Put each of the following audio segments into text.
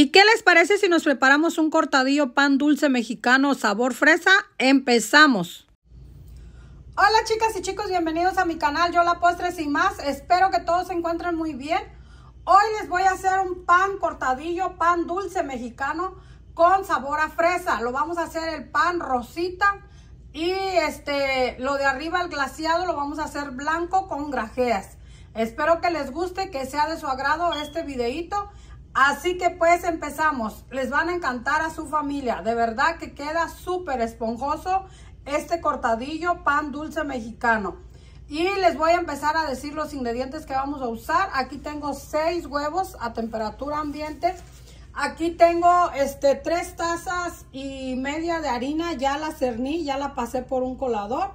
¿Y qué les parece si nos preparamos un cortadillo pan dulce mexicano sabor fresa? Empezamos. Hola chicas y chicos, bienvenidos a mi canal Yo la Postre Sin Más. Espero que todos se encuentren muy bien. Hoy les voy a hacer un pan cortadillo, pan dulce mexicano con sabor a fresa. Lo vamos a hacer el pan rosita y este lo de arriba el glaciado lo vamos a hacer blanco con grajeas. Espero que les guste, que sea de su agrado este videito. Así que pues empezamos. Les van a encantar a su familia. De verdad que queda súper esponjoso este cortadillo pan dulce mexicano. Y les voy a empezar a decir los ingredientes que vamos a usar. Aquí tengo seis huevos a temperatura ambiente. Aquí tengo este, tres tazas y media de harina. Ya la cerní, ya la pasé por un colador.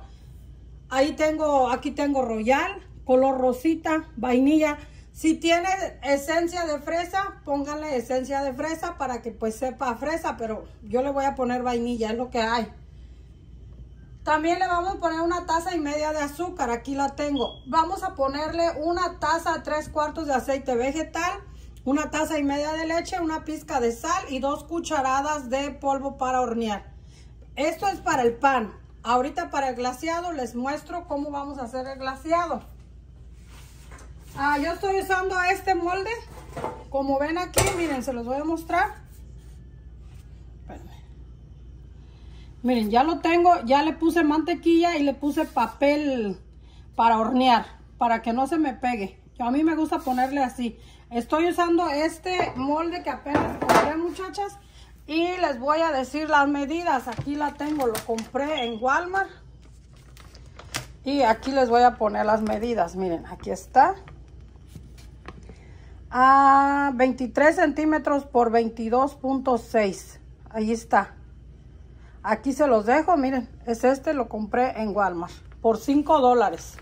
Ahí tengo, aquí tengo royal, color rosita, vainilla. Si tiene esencia de fresa, póngale esencia de fresa para que pues sepa fresa, pero yo le voy a poner vainilla, es lo que hay. También le vamos a poner una taza y media de azúcar, aquí la tengo. Vamos a ponerle una taza, tres cuartos de aceite vegetal, una taza y media de leche, una pizca de sal y dos cucharadas de polvo para hornear. Esto es para el pan. Ahorita para el glaseado les muestro cómo vamos a hacer el glaseado. Ah, yo estoy usando este molde. Como ven aquí, miren, se los voy a mostrar. Miren, ya lo tengo, ya le puse mantequilla y le puse papel para hornear, para que no se me pegue. Yo, a mí me gusta ponerle así. Estoy usando este molde que apenas compré, muchachas. Y les voy a decir las medidas. Aquí la tengo, lo compré en Walmart. Y aquí les voy a poner las medidas. Miren, aquí está a 23 centímetros por 22.6. Ahí está. Aquí se los dejo, miren. Es este, lo compré en Walmart por 5 dólares.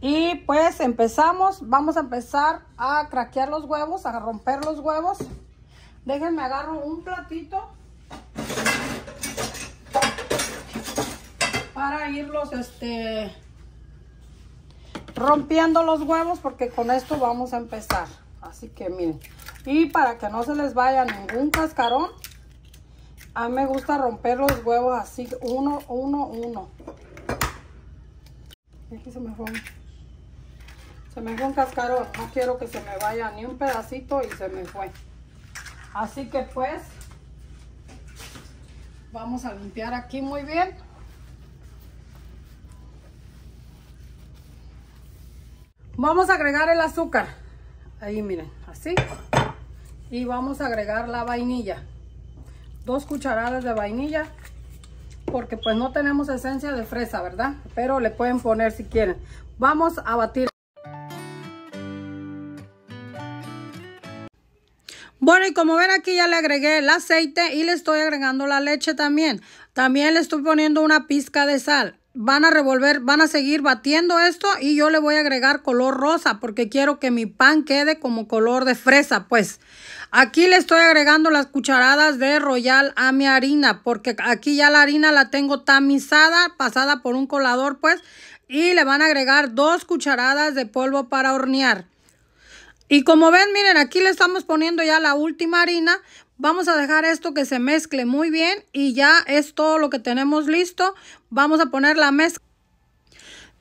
Y pues empezamos, vamos a empezar a craquear los huevos, a romper los huevos. Déjenme agarro un platito para irlos este rompiendo los huevos porque con esto vamos a empezar. Así que miren. Y para que no se les vaya ningún cascarón, a mí me gusta romper los huevos así, uno, uno, uno. Aquí se me fue un cascarón. No quiero que se me vaya ni un pedacito y se me fue. Así que pues, vamos a limpiar aquí muy bien. Vamos a agregar el azúcar. Ahí miren, así. Y vamos a agregar la vainilla. Dos cucharadas de vainilla. Porque pues no tenemos esencia de fresa, ¿verdad? Pero le pueden poner si quieren. Vamos a batir. Bueno, y como ven aquí ya le agregué el aceite y le estoy agregando la leche también. También le estoy poniendo una pizca de sal van a revolver, van a seguir batiendo esto y yo le voy a agregar color rosa porque quiero que mi pan quede como color de fresa, pues. Aquí le estoy agregando las cucharadas de royal a mi harina porque aquí ya la harina la tengo tamizada, pasada por un colador, pues. Y le van a agregar dos cucharadas de polvo para hornear. Y como ven, miren, aquí le estamos poniendo ya la última harina Vamos a dejar esto que se mezcle muy bien y ya es todo lo que tenemos listo. Vamos a poner la mezcla.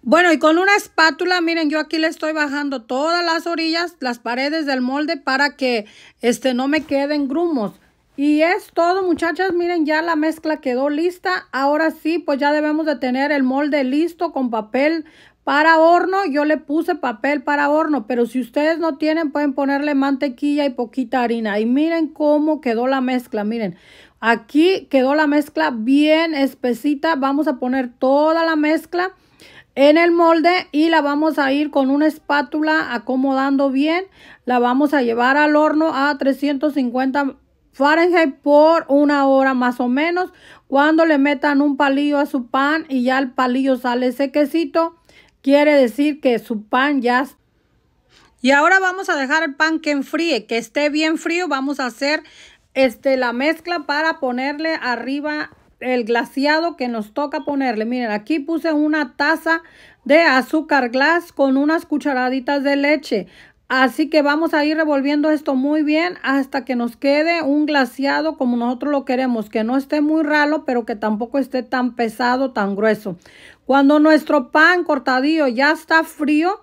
Bueno, y con una espátula, miren, yo aquí le estoy bajando todas las orillas, las paredes del molde para que este, no me queden grumos. Y es todo muchachas, miren ya la mezcla quedó lista. Ahora sí, pues ya debemos de tener el molde listo con papel para horno. Yo le puse papel para horno, pero si ustedes no tienen pueden ponerle mantequilla y poquita harina. Y miren cómo quedó la mezcla, miren. Aquí quedó la mezcla bien espesita. Vamos a poner toda la mezcla en el molde y la vamos a ir con una espátula acomodando bien. La vamos a llevar al horno a 350 Fahrenheit por una hora más o menos. Cuando le metan un palillo a su pan y ya el palillo sale sequecito, quiere decir que su pan ya... Y ahora vamos a dejar el pan que enfríe, que esté bien frío. Vamos a hacer este, la mezcla para ponerle arriba el glaseado que nos toca ponerle. Miren, aquí puse una taza de azúcar glass con unas cucharaditas de leche. Así que vamos a ir revolviendo esto muy bien hasta que nos quede un glaseado como nosotros lo queremos, que no esté muy ralo, pero que tampoco esté tan pesado, tan grueso. Cuando nuestro pan cortadillo ya está frío,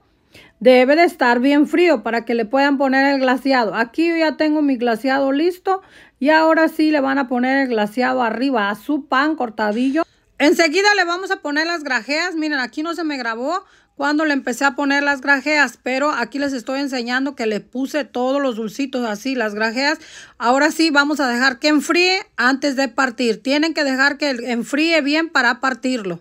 debe de estar bien frío para que le puedan poner el glaseado. Aquí yo ya tengo mi glaseado listo y ahora sí le van a poner el glaseado arriba a su pan cortadillo. Enseguida le vamos a poner las grajeas. Miren, aquí no se me grabó, cuando le empecé a poner las grajeas, pero aquí les estoy enseñando que le puse todos los dulcitos así, las grajeas. Ahora sí vamos a dejar que enfríe antes de partir. Tienen que dejar que enfríe bien para partirlo.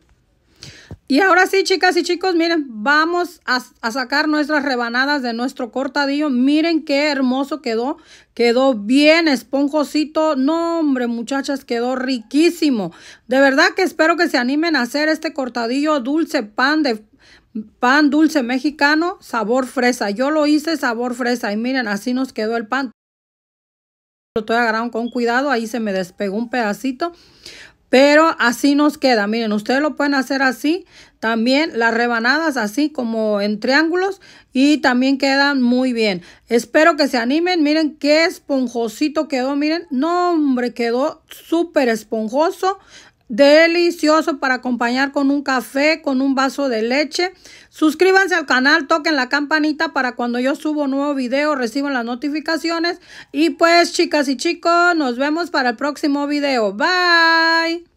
Y ahora sí, chicas y chicos, miren, vamos a, sacar nuestras rebanadas de nuestro cortadillo. Miren qué hermoso quedó. Quedó bien esponjosito. No, hombre, muchachas, quedó riquísimo. De verdad que espero que se animen a hacer este cortadillo dulce pan de Pan dulce mexicano, sabor fresa. Yo lo hice sabor fresa y miren, así nos quedó el pan. Lo estoy agarrando con cuidado, ahí se me despegó un pedacito. Pero así nos queda. Miren, ustedes lo pueden hacer así. También las rebanadas así como en triángulos. Y también quedan muy bien. Espero que se animen. Miren qué esponjosito quedó. Miren, no hombre, quedó súper esponjoso. Delicioso para acompañar con un café, con un vaso de leche. Suscríbanse al canal, toquen la campanita para cuando yo subo nuevo video reciban las notificaciones. Y pues chicas y chicos, nos vemos para el próximo video. Bye.